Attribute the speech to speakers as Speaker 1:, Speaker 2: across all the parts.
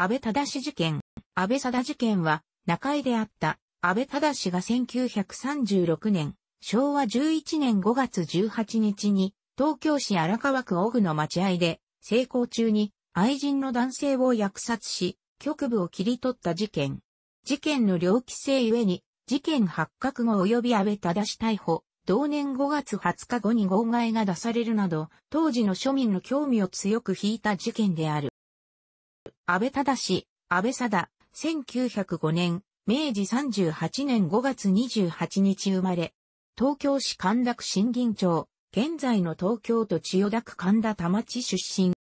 Speaker 1: 安倍忠事件。安倍貞事件は、中井であった安倍忠が1936年、昭和11年5月18日に、東京市荒川区奥の待合で、成功中に愛人の男性を虐殺し、局部を切り取った事件。事件の猟奇性ゆえに、事件発覚後及び安倍忠逮捕、同年5月20日後に号外が出されるなど、当時の庶民の興味を強く引いた事件である。安倍忠氏、安倍貞、1905年、明治38年5月28日生まれ、東京市神田区新銀町、現在の東京都千代田区神田田町出身。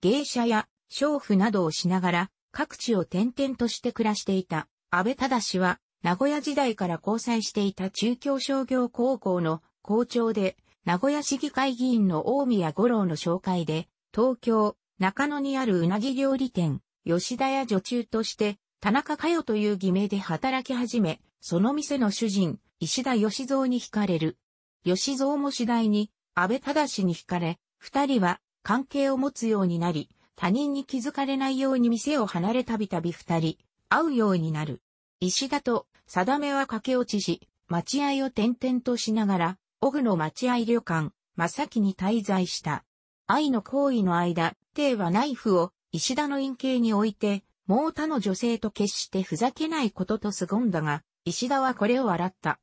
Speaker 1: 芸者や娼婦などをしながら、各地を転々として暮らしていた、安倍忠氏は、名古屋時代から交際していた中京商業高校の校長で、名古屋市議会議員の大宮五郎の紹介で、東京、中野にあるうなぎ料理店、吉田屋女中として、田中佳代という偽名で働き始め、その店の主人、石田義蔵に惹かれる。義蔵も次第に、安倍忠に惹かれ、二人は関係を持つようになり、他人に気づかれないように店を離れたびたび二人、会うようになる。石田と、定めは駆け落ちし、待合を転々としながら、奥の待合旅館、正木に滞在した。愛の行為の間、帝はナイフを石田の陰形に置いて、もう他の女性と決してふざけないことと凄んだが、石田はこれを笑った。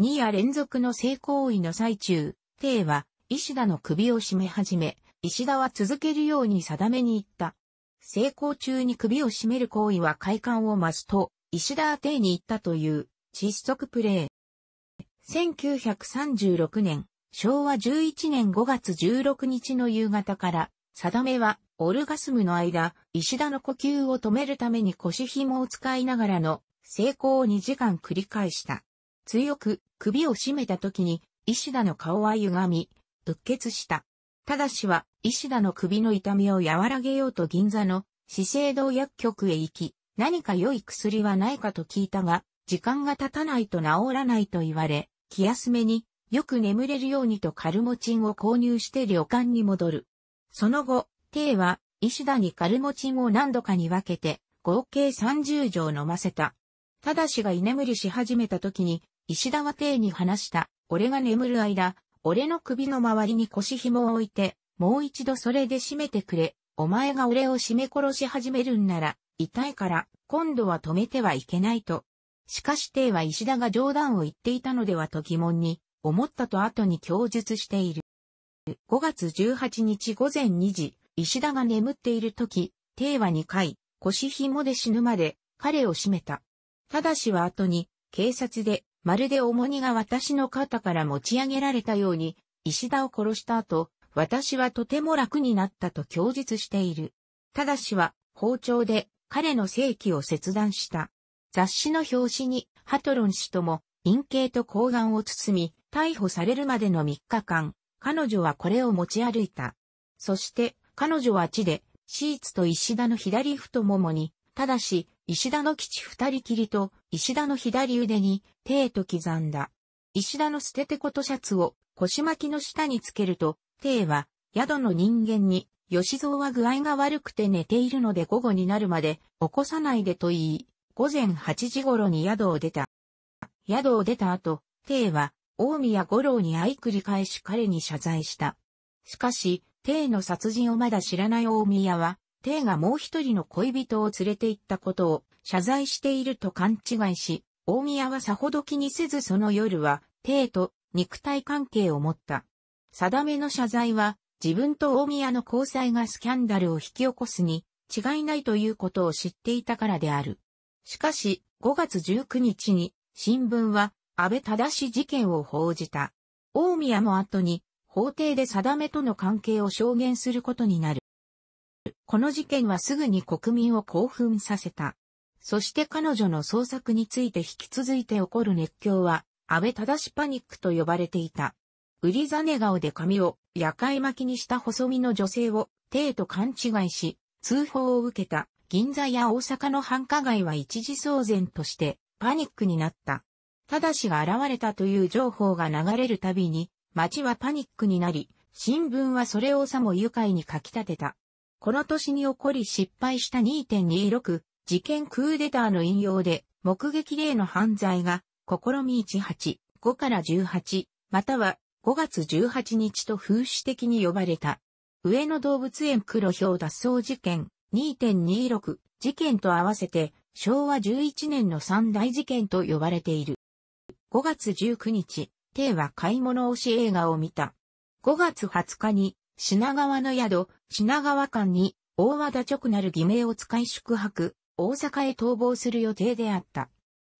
Speaker 1: 2夜連続の性行為の最中、帝は石田の首を絞め始め、石田は続けるように定めに行った。性行中に首を絞める行為は快感を増すと、石田帝に行ったという、窒息プレイ。1936年、昭和11年5月16日の夕方から、定めは、オルガスムの間、石田の呼吸を止めるために腰紐を使いながらの、成功を2時間繰り返した。強く、首を絞めた時に、石田の顔は歪み、うっ血した。ただしは、石田の首の痛みを和らげようと銀座の資生堂薬局へ行き、何か良い薬はないかと聞いたが、時間が経たないと治らないと言われ、気休めによく眠れるようにとカルモチンを購入して旅館に戻る。その後、帝は、石田にカルモチンを何度かに分けて、合計30錠飲ませた。ただしが居眠りし始めた時に、石田は帝に話した。俺が眠る間、俺の首の周りに腰紐を置いて、もう一度それで締めてくれ。お前が俺を締め殺し始めるんなら、痛いから、今度は止めてはいけないと。しかし帝は石田が冗談を言っていたのではと疑問に、思ったと後に供述している。5月18日午前2時、石田が眠っている時、定は2回、腰紐で死ぬまで、彼を締めた。ただしは後に、警察で、まるで重荷が私の肩から持ち上げられたように、石田を殺した後、私はとても楽になったと供述している。ただしは、包丁で、彼の正規を切断した。雑誌の表紙に、ハトロン氏とも、陰茎と睾丸を包み、逮捕されるまでの3日間、彼女はこれを持ち歩いた。そして、彼女は地で、シーツと石田の左太ももに、ただし、石田の基地二人きりと、石田の左腕に、手と刻んだ。石田の捨ててことシャツを、腰巻きの下につけると、手は、宿の人間に、吉蔵は具合が悪くて寝ているので午後になるまで、起こさないでと言い、午前8時頃に宿を出た。宿を出た後、へは、大宮五郎に会い繰り返し彼に謝罪した。しかし、帝の殺人をまだ知らない大宮は、帝がもう一人の恋人を連れて行ったことを謝罪していると勘違いし、大宮はさほど気にせずその夜は、帝と肉体関係を持った。定めの謝罪は、自分と大宮の交際がスキャンダルを引き起こすに違いないということを知っていたからである。しかし、5月19日に新聞は安倍忠事件を報じた。大宮も後に、法廷で定めとの関係を証言することになる。この事件はすぐに国民を興奮させた。そして彼女の創作について引き続いて起こる熱狂は、安倍忠パニックと呼ばれていた。売りザネ顔で髪を夜会巻きにした細身の女性を、帝と勘違いし、通報を受けた銀座や大阪の繁華街は一時騒然としてパニックになった。ただしが現れたという情報が流れるたびに、町はパニックになり、新聞はそれをさも愉快に書き立てた。この年に起こり失敗した2.26事件クーデターの引用で目撃例の犯罪が試み18、5から18、または5月18日と風刺的に呼ばれた。上野動物園黒豹脱走事件2.26事件と合わせて昭和11年の三大事件と呼ばれている。5月19日、帝は買い物推し映画を見た。5月20日に、品川の宿、品川館に、大和田直なる偽名を使い宿泊、大阪へ逃亡する予定であった。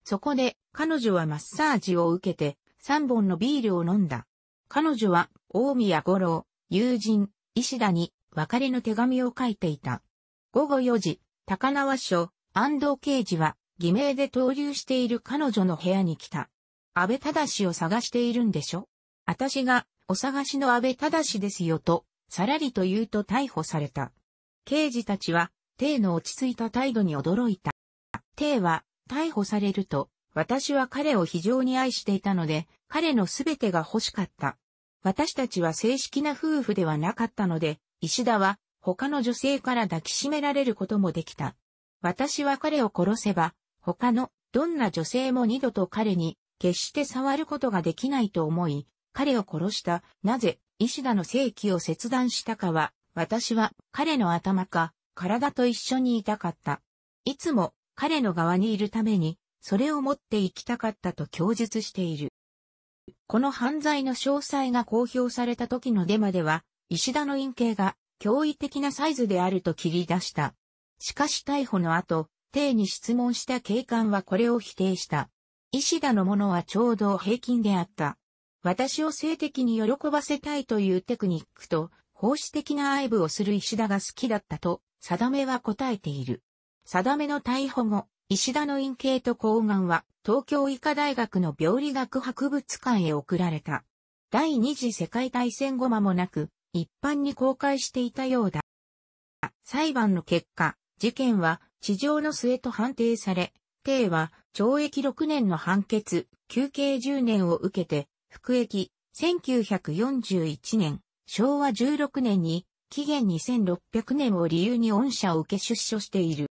Speaker 1: そこで、彼女はマッサージを受けて、3本のビールを飲んだ。彼女は、大宮五郎、友人、石田に、別れの手紙を書いていた。午後4時、高輪署、安藤刑事は、偽名で投留している彼女の部屋に来た。安倍忠を探しているんでしょ私が、お探しの安倍忠ですよと、さらりと言うと逮捕された。刑事たちは、帝の落ち着いた態度に驚いた。帝は、逮捕されると、私は彼を非常に愛していたので、彼のすべてが欲しかった。私たちは正式な夫婦ではなかったので、石田は他の女性から抱きしめられることもできた。私は彼を殺せば、他のどんな女性も二度と彼に決して触ることができないと思い、彼を殺した。なぜ、石田の正規を切断したかは、私は彼の頭か、体と一緒にいたかった。いつも彼の側にいるために、それを持って行きたかったと供述している。この犯罪の詳細が公表された時のデマでは、石田の陰茎が驚異的なサイズであると切り出した。しかし逮捕の後、丁に質問した警官はこれを否定した。石田のものはちょうど平均であった。私を性的に喜ばせたいというテクニックと、奉仕的な愛撫をする石田が好きだったと、定めは答えている。定めの逮捕後、石田の陰茎と睾丸は、東京医科大学の病理学博物館へ送られた。第二次世界大戦後間もなく、一般に公開していたようだ。裁判の結果、事件は、地上の末と判定され、帝は、懲役6年の判決、休憩10年を受けて、服役、1941年、昭和16年に、期限2600年を理由に恩赦を受け出所している。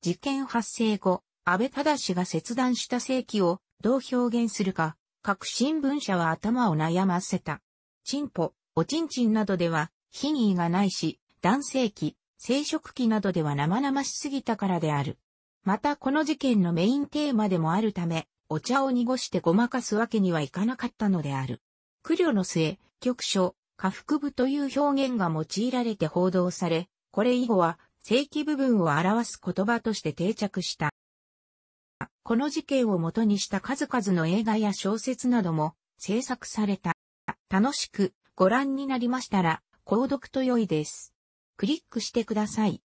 Speaker 1: 事件発生後、安倍忠が切断した世紀をどう表現するか、各新聞社は頭を悩ませた。チンポ、おちんちんなどでは、品位がないし、男性器、生殖器などでは生々しすぎたからである。またこの事件のメインテーマでもあるため、お茶を濁してごまかすわけにはいかなかったのである。苦慮の末、局所、下腹部という表現が用いられて報道され、これ以後は正規部分を表す言葉として定着した。この事件をもとにした数々の映画や小説なども制作された。楽しくご覧になりましたら、購読と良いです。クリックしてください。